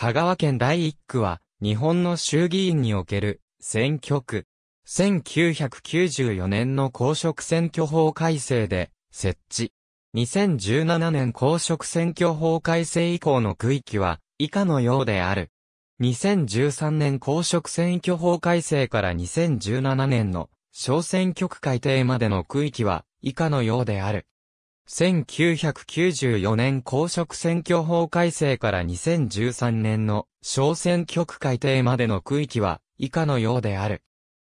香川県第一区は、日本の衆議院における選挙区。1994年の公職選挙法改正で設置。2017年公職選挙法改正以降の区域は以下のようである。2013年公職選挙法改正から2017年の小選挙区改定までの区域は以下のようである。1994年公職選挙法改正から2013年の小選挙区改定までの区域は以下のようである。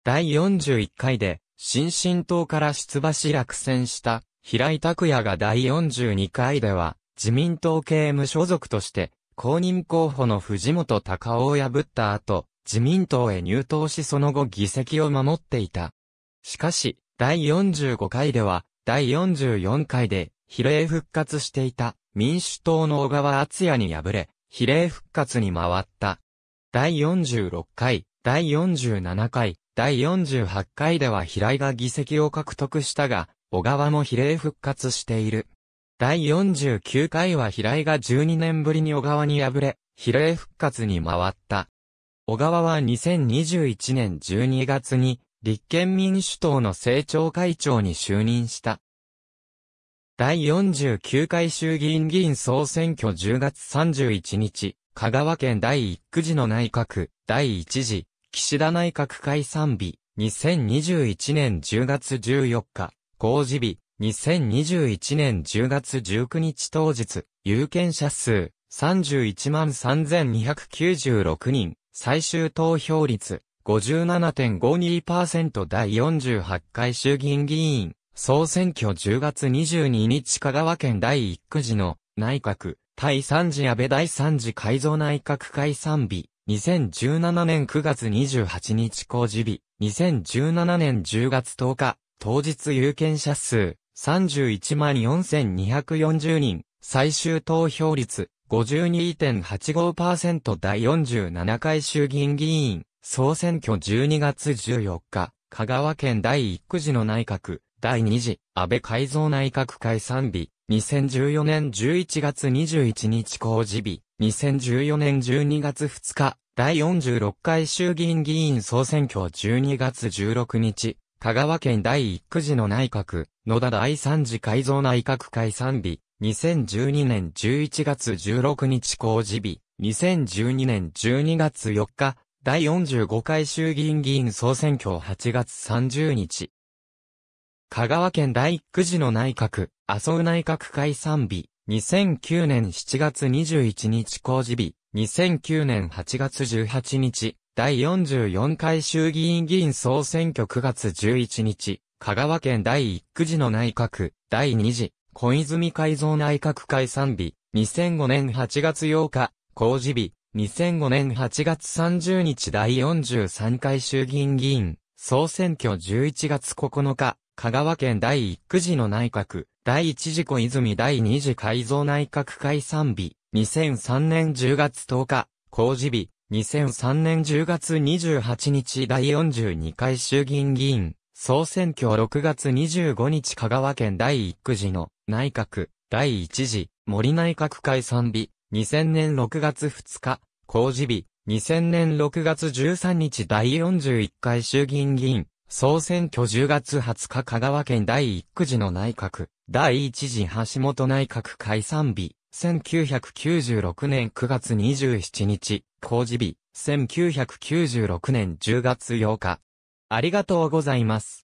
第41回で新進党から出馬し落選した平井拓也が第42回では自民党系無所属として公認候補の藤本隆夫を破った後、自民党へ入党しその後議席を守っていた。しかし、第45回では、第44回で、比例復活していた民主党の小川厚也に敗れ、比例復活に回った。第46回、第47回、第48回では平井が議席を獲得したが、小川も比例復活している。第49回は平井が12年ぶりに小川に敗れ、比例復活に回った。小川は2021年12月に立憲民主党の政調会長に就任した。第49回衆議院議員総選挙10月31日、香川県第1区時の内閣、第1次、岸田内閣解散日、2021年10月14日、公示日、2021年10月19日当日、有権者数、31万3296人、最終投票率、57.52%第48回衆議院議員、総選挙10月22日香川県第1区次の内閣、第3次安倍第3次改造内閣解散日、2017年9月28日公示日、2017年10月10日、当日有権者数、31万4240人、最終投票率52.85%第47回衆議院議員、総選挙12月14日、香川県第1区時の内閣、第2次、安倍改造内閣解散日、2014年11月21日公示日、2014年12月2日、第46回衆議院議員総選挙12月16日、香川県第1区時の内閣、野田第3次改造内閣解散日、2012年11月16日公示日、2012年12月4日、第45回衆議院議員総選挙8月30日。香川県第1区の内閣、麻生内閣解散日、2009年7月21日公示日、2009年8月18日、第44回衆議院議員総選挙9月11日、香川県第1区次の内閣、第2次、小泉改造内閣解散日、2005年8月8日、公示日、2005年8月30日第43回衆議院議員、総選挙11月9日、香川県第1区時の内閣、第1次小泉第2次改造内閣解散日、2003年10月10日、公示日、2003年10月28日第42回衆議院議員、総選挙6月25日香川県第1区時の内閣、第1次森内閣解散日、2000年6月2日、公示日、2000年6月13日第41回衆議院議員、総選挙10月20日香川県第1区時の内閣、第1次橋本内閣解散日、1996年9月27日、公示日、1996年10月8日。ありがとうございます。